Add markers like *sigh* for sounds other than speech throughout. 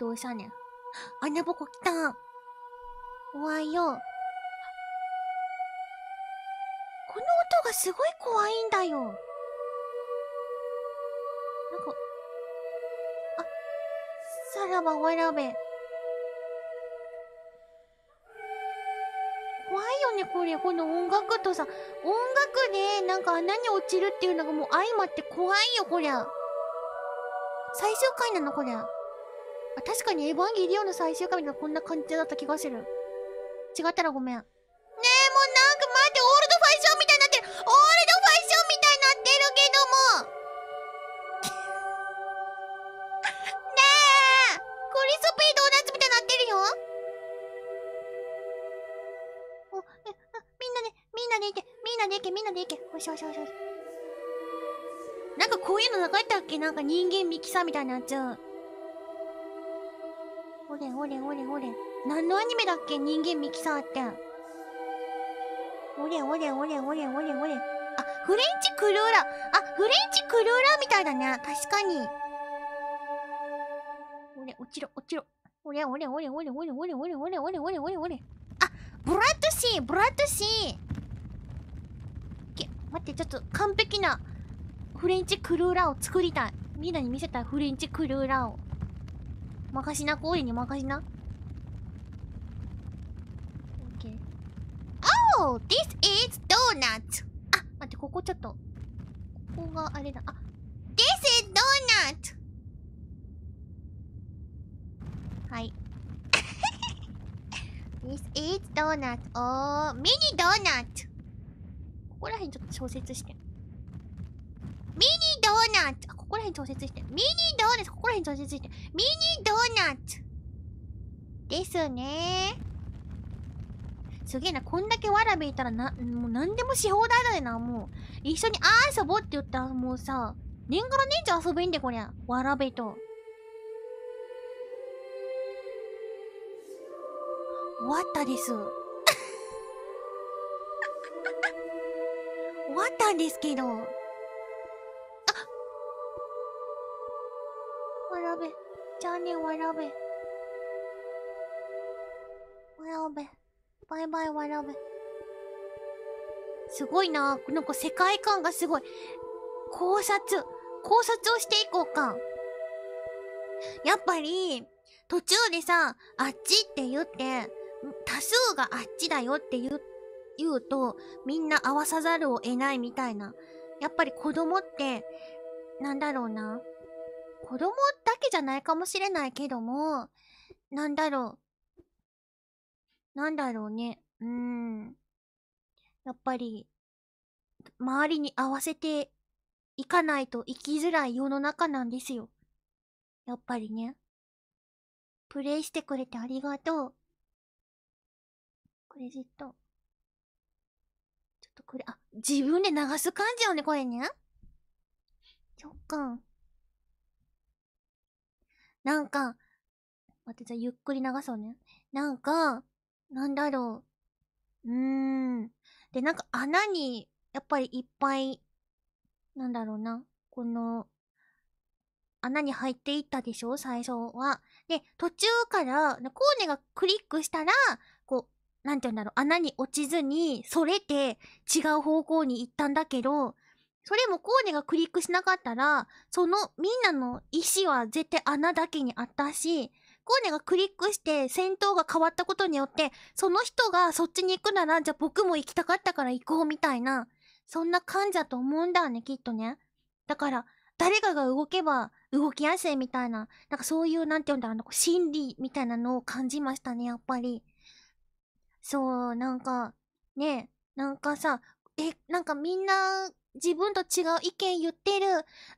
どうしたね穴ぼこ来たおはよう。この音がすごい怖いんだよ。なんか、あ、さらばわらべ。怖いよね、これ。この音楽とさ、音楽でなんか穴に落ちるっていうのがもう相まって怖いよ、こりゃ。最終回なの、こりゃ。あ確かにエヴァンゲリオンの最終回がこんな感じだった気がする。違ったらごめん。ねえ、もうなんか待って、オールドファッションみたいになってるオールドファッションみたいになってるけども *laughs* ねえクリスピードーナツみたいになってるよお、え、あ、みんなで、みんなで行け、みんなで行け、みんなで行け。よしよしよしよし。なんかこういうのなかったっけなんか人間ミキサーみたいになっちゃう。れおれおれおれ何のアニメだっけ人間ミキサーっておれおれおれおれおれおれあフレンチクルーラあフレンチクルーラみたいだね確かにおれ落ちろ落ちろおれおれおれおれおれおれおれおれおれおれおれおれあブラッドシーブラッドシーけ待ってちょっと完璧なフレンチクルーラーを作りたいみんなに見せたいフレンチクルーラーを任しな、コーデに任しな。Okay. Oh, this is donut! あ、待って、ここちょっと。ここがあれだ。あ、This is donut! はい。*laughs* This is donut. Oh, mini donut! ここら辺ちょっと調節して。ミニドーナツここら辺調節して。ミニドーナツここら辺調節して。ミニドーナツですねすげえな、こんだけわらべいたらな、もう何でもし放題だよな、もう。一緒にあー遊ぼうって言ったらもうさ、年がら年中遊べんで、こりゃ。わらべと。終わったです。*laughs* 終わったんですけど。あわらべ。じゃあね、わらべ。わらべ。バイバイ、わらべ。すごいな。なんか世界観がすごい。考察。考察をしていこうか。やっぱり、途中でさ、あっちって言って、多数があっちだよって言う、言うと、みんな合わさざるを得ないみたいな。やっぱり子供って、なんだろうな。子供だけじゃないかもしれないけども、なんだろう。なんだろうね。うーん。やっぱり、周りに合わせていかないと生きづらい世の中なんですよ。やっぱりね。プレイしてくれてありがとう。クレジット。ちょっとこれ、あ、自分で流す感じよね、これね。そっか。なんか、待って、じゃあゆっくり流そうね。なんか、なんだろう。うーん。で、なんか穴に、やっぱりいっぱい、なんだろうな。この、穴に入っていったでしょ最初は。で、途中から、コーネがクリックしたら、こう、なんて言うんだろう、穴に落ちずに、それて違う方向に行ったんだけど、それもコーネがクリックしなかったら、そのみんなの意思は絶対穴だけにあったし、コーネがクリックして戦闘が変わったことによって、その人がそっちに行くなら、じゃあ僕も行きたかったから行こうみたいな、そんな感じだと思うんだね、きっとね。だから、誰かが動けば動きやすいみたいな、なんかそういう、なんて言うんだろうな、心理みたいなのを感じましたね、やっぱり。そう、なんか、ね、なんかさ、え、なんかみんな自分と違う意見言ってる。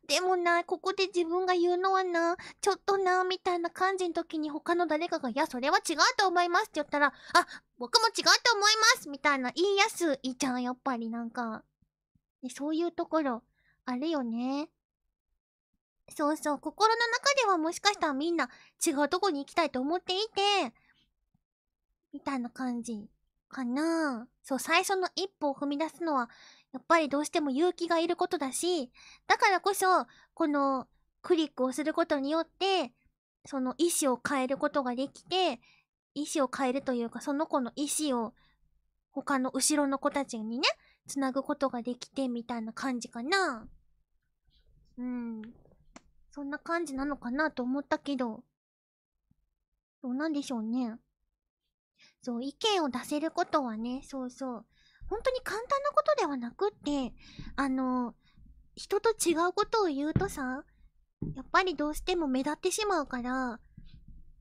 でもな、ここで自分が言うのはな、ちょっとな、みたいな感じの時に他の誰かが、いや、それは違うと思いますって言ったら、あ、僕も違うと思いますみたいな言いやすいじゃん、やっぱりなんか。でそういうところ、あるよね。そうそう、心の中ではもしかしたらみんな違うとこに行きたいと思っていて、みたいな感じかなそう、最初の一歩を踏み出すのは、やっぱりどうしても勇気がいることだし、だからこそ、このクリックをすることによって、その意思を変えることができて、意思を変えるというか、その子の意思を他の後ろの子たちにね、つなぐことができてみたいな感じかな。うん。そんな感じなのかなと思ったけど、どうなんでしょうね。そう意見を出せることはねそうそう本当に簡単なことではなくってあの人と違うことを言うとさやっぱりどうしても目立ってしまうから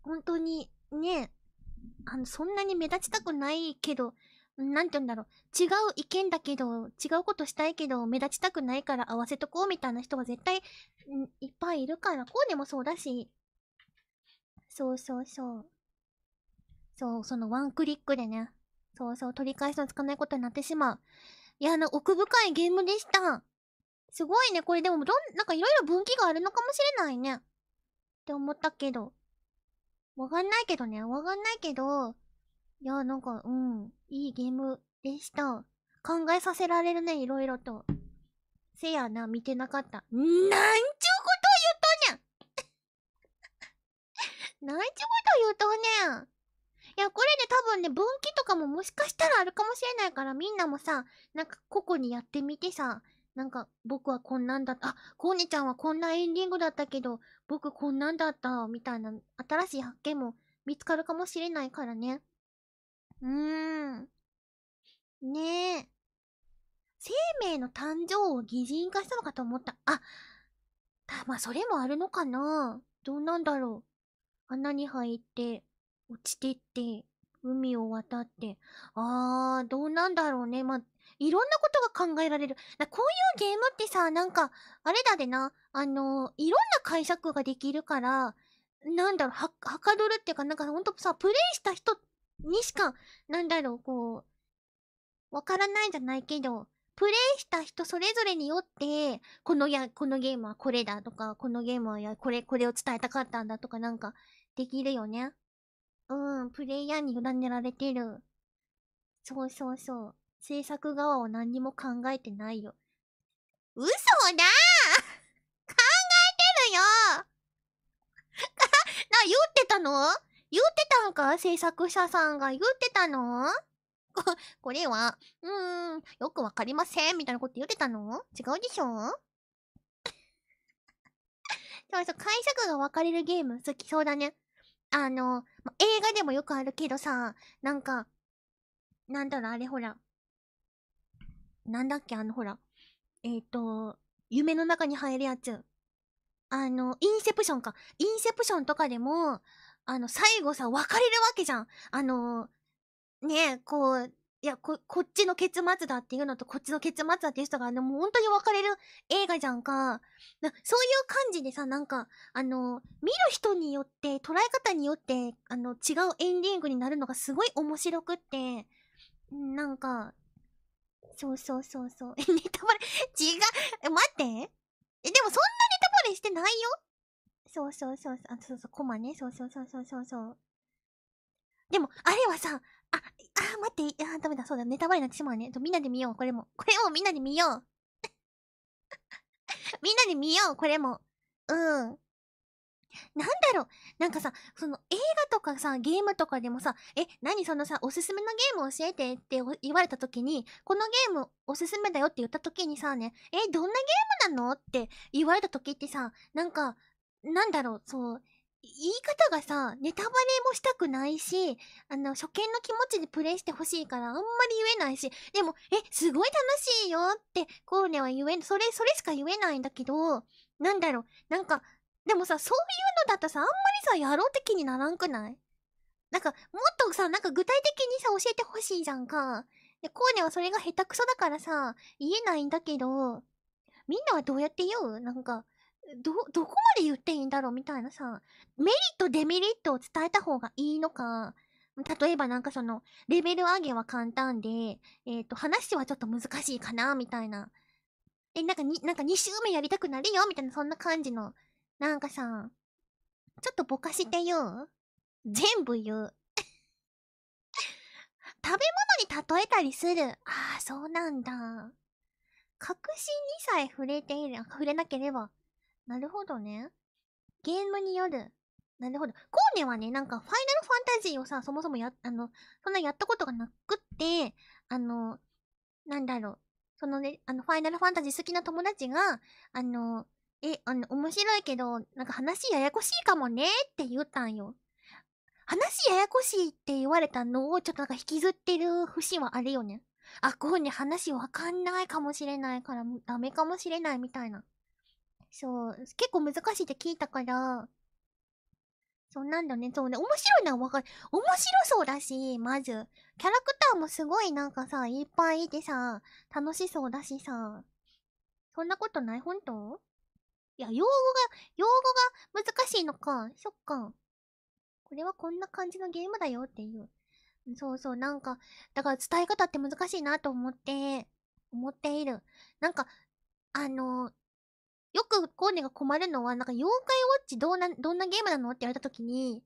本当にねあのそんなに目立ちたくないけど何て言うんだろう違う意見だけど違うことしたいけど目立ちたくないから合わせとこうみたいな人は絶対いっぱいいるからこうでもそうだしそうそうそうそう、そのワンクリックでね。そうそう、取り返しのつかないことになってしまう。いや、あの、奥深いゲームでした。すごいね、これでも、どん、なんかいろいろ分岐があるのかもしれないね。って思ったけど。わかんないけどね、わかんないけど。いや、なんか、うん、いいゲームでした。考えさせられるね、いろいろと。せやな、見てなかった。なんちゅうこと言うとんねん *laughs* なんちゅうこと言うとんねんいや、これね、多分ね、分岐とかももしかしたらあるかもしれないから、みんなもさ、なんか、個々にやってみてさ、なんか、僕はこんなんだった、あ、コーネちゃんはこんなエンディングだったけど、僕こんなんだった、みたいな、新しい発見も見つかるかもしれないからね。うーん。ねえ。生命の誕生を擬人化したのかと思った。あ、たまあ、それもあるのかなどうなんだろう。穴に入って、落ちてって、海を渡って、あー、どうなんだろうね。まあ、いろんなことが考えられる。だこういうゲームってさ、なんか、あれだでな、あのー、いろんな解釈ができるから、なんだろう、は、はかどるっていうか、なんかほんとさ、プレイした人にしか、なんだろう、こう、わからないじゃないけど、プレイした人それぞれによって、このや、このゲームはこれだとか、このゲームはや、これ、これを伝えたかったんだとかなんか、できるよね。うん、プレイヤーに委ねられてる。そうそうそう。制作側を何にも考えてないよ。嘘だ考えてるよ *laughs* な、言ってたの言ってたんか制作者さんが言ってたの *laughs* これは、うーん、よくわかりません、みたいなこと言ってたの違うでしょ *laughs* そうそう、解釈が分かれるゲーム好きそうだね。あの、映画でもよくあるけどさ、なんか、なんだろ、あれほら、なんだっけ、あのほら、えっ、ー、と、夢の中に入るやつ。あの、インセプションか。インセプションとかでも、あの、最後さ、別れるわけじゃん。あの、ねえ、こう、いや、こ、こっちの結末だっていうのと、こっちの結末だっていう人が、ね、もう本当に分かれる映画じゃんか。そういう感じでさ、なんか、あの、見る人によって、捉え方によって、あの、違うエンディングになるのがすごい面白くって、なんか、そうそうそうそう。え *laughs* ネタバレ、違う、え、待って。え、でもそんなネタバレしてないよそうそうそう、あ、そうそう、コマね。そうそうそうそうそうそう。でも、あれはさ、あ、あ、待って、あ、ダメだ、そうだ、ネタバレになってしまうね。みんなで見よう、これも。これをみんなで見よう。*laughs* みんなで見よう、これも。うん。なんだろうなんかさ、その映画とかさ、ゲームとかでもさ、え、何そのさ、おすすめのゲーム教えてって言われた時に、このゲームおすすめだよって言った時にさ、ね、え、どんなゲームなのって言われた時ってさ、なんか、なんだろう、そう、言い方がさ、ネタバレもしたくないし、あの、初見の気持ちでプレイしてほしいからあんまり言えないし、でも、え、すごい楽しいよって、コーネは言え、それ、それしか言えないんだけど、なんだろう、なんか、でもさ、そういうのだとさ、あんまりさ、やろうって気にならんくないなんか、もっとさ、なんか具体的にさ、教えてほしいじゃんか。で、コーネはそれが下手くそだからさ、言えないんだけど、みんなはどうやって言うなんか、ど、どこまで言っていいんだろうみたいなさ、メリット、デメリットを伝えた方がいいのか、例えばなんかその、レベル上げは簡単で、えっ、ー、と、話はちょっと難しいかな、みたいな。え、なんかに、なんか2周目やりたくなるよ、みたいな、そんな感じの。なんかさ、ちょっとぼかして言う全部言う。*laughs* 食べ物に例えたりする。ああ、そうなんだ。確信にさえ触れている、触れなければなるほどね。ゲームによる。なるほど。コーネはね、なんか、ファイナルファンタジーをさ、そもそもや、あの、そんなやったことがなくって、あの、なんだろう。そのね、あの、ファイナルファンタジー好きな友達が、あの、え、あの、面白いけど、なんか話ややこしいかもねって言ったんよ。話ややこしいって言われたのをちょっとなんか引きずってる節はあるよね。あ、コーネ話わかんないかもしれないから、ダメかもしれないみたいな。そう、結構難しいって聞いたから、そうなんだね、そうね、面白いのはわかる。面白そうだし、まず。キャラクターもすごいなんかさ、いっぱいいてさ、楽しそうだしさ。そんなことない本当いや、用語が、用語が難しいのか。そっか。これはこんな感じのゲームだよっていう。そうそう、なんか、だから伝え方って難しいなと思って、思っている。なんか、あの、よくコーネが困るのは、なんか、妖怪ウォッチどうな、どんなゲームなのって言われたときに、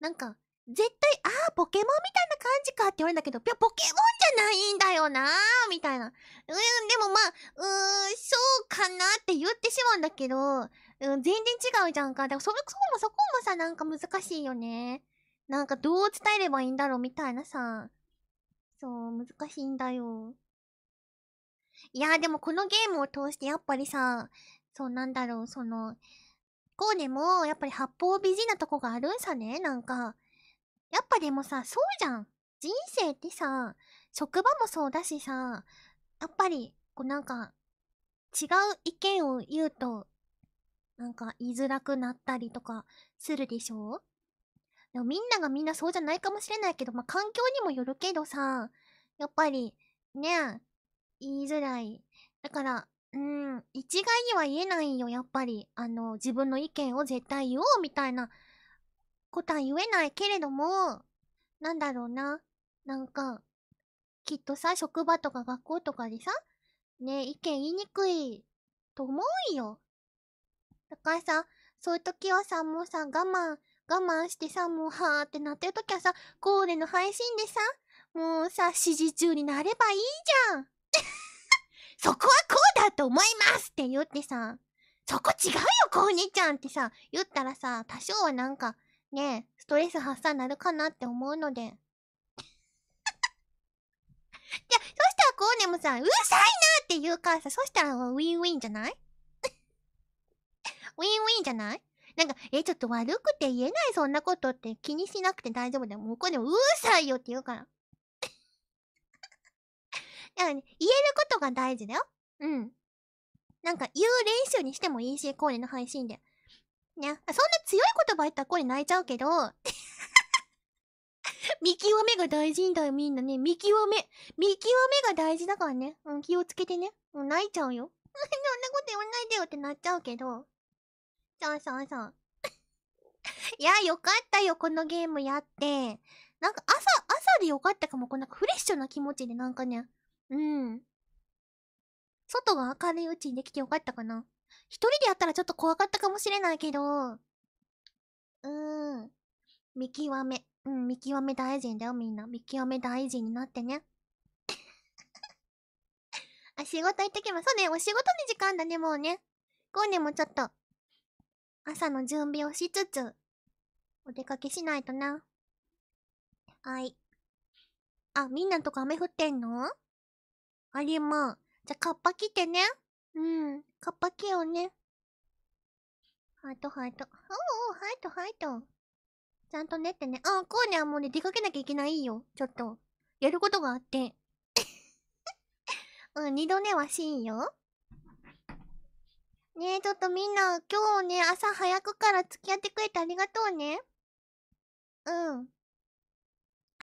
なんか、絶対、ああ、ポケモンみたいな感じかって言われるんだけど、いや、ポケモンじゃないんだよなー、みたいな。うん、でもまあ、うーん、そうかなって言ってしまうんだけど、うん、全然違うじゃんか。だからそ、そこもそこもさ、なんか難しいよね。なんか、どう伝えればいいんだろう、みたいなさ。そう、難しいんだよ。いや、でもこのゲームを通してやっぱりさ、そうなんだろう、その、こうでも、やっぱり八方美人なとこがあるんさね、なんか。やっぱでもさ、そうじゃん。人生ってさ、職場もそうだしさ、やっぱり、こうなんか、違う意見を言うと、なんか言いづらくなったりとかするでしょでもみんながみんなそうじゃないかもしれないけど、まあ、環境にもよるけどさ、やっぱり、ね、言いづらい。だから、うん、一概には言えないよ、やっぱり。あの、自分の意見を絶対言おうみたいなことは言えないけれども、なんだろうな。なんか、きっとさ、職場とか学校とかでさ、ね、意見言いにくいと思うよ。だからさ、そういう時はさ、もうさ、我慢、我慢してさ、もうはーってなってる時はさ、コーデの配信でさ、もうさ、指示中になればいいじゃん。そこはこうだと思いますって言ってさ、そこ違うよ、こうにちゃんってさ、言ったらさ、多少はなんか、ねストレス発散なるかなって思うので。じ *laughs* ゃ、そしたらこうねもさ、うるさいなって言うからさ、そしたらウィンウィンじゃない *laughs* ウィンウィンじゃないなんか、え、ちょっと悪くて言えない、そんなことって気にしなくて大丈夫だよ。向こうでもうるさいよって言うから。言えることが大事だよ。うん。なんか言う練習にしてもいいし、コーデの配信で。ね。そんな強い言葉言ったらコー泣いちゃうけど、*laughs* 見極めが大事だよ、みんなね。見極め。見極めが大事だからね。うん、気をつけてね。う泣いちゃうよ。*laughs* そんなこと言わないでよってなっちゃうけど。そうそうそう。*laughs* いや、よかったよ、このゲームやって。なんか朝、朝でよかったかも、こうなんかフレッシュな気持ちでなんかね、うん。外が明るいうちにできてよかったかな。一人でやったらちょっと怖かったかもしれないけど、うーん。見極め。うん、見極め大事だよ、みんな。見極め大事になってね。*laughs* あ、仕事行ってきます。そうね、お仕事の時間だね、もうね。今年もちょっと、朝の準備をしつつ、お出かけしないとな。はい。あ、みんなとか雨降ってんのありまじゃ、カッパ来てね。うん。カッパ来よね。ハートハート。おおハートハート。ちゃんと寝てね。あ、こうね、もうね、出かけなきゃいけないよ。ちょっと。やることがあって。*laughs* うん、二度寝はしんよ。ねえ、ちょっとみんな、今日ね、朝早くから付き合ってくれてありがとうね。うん。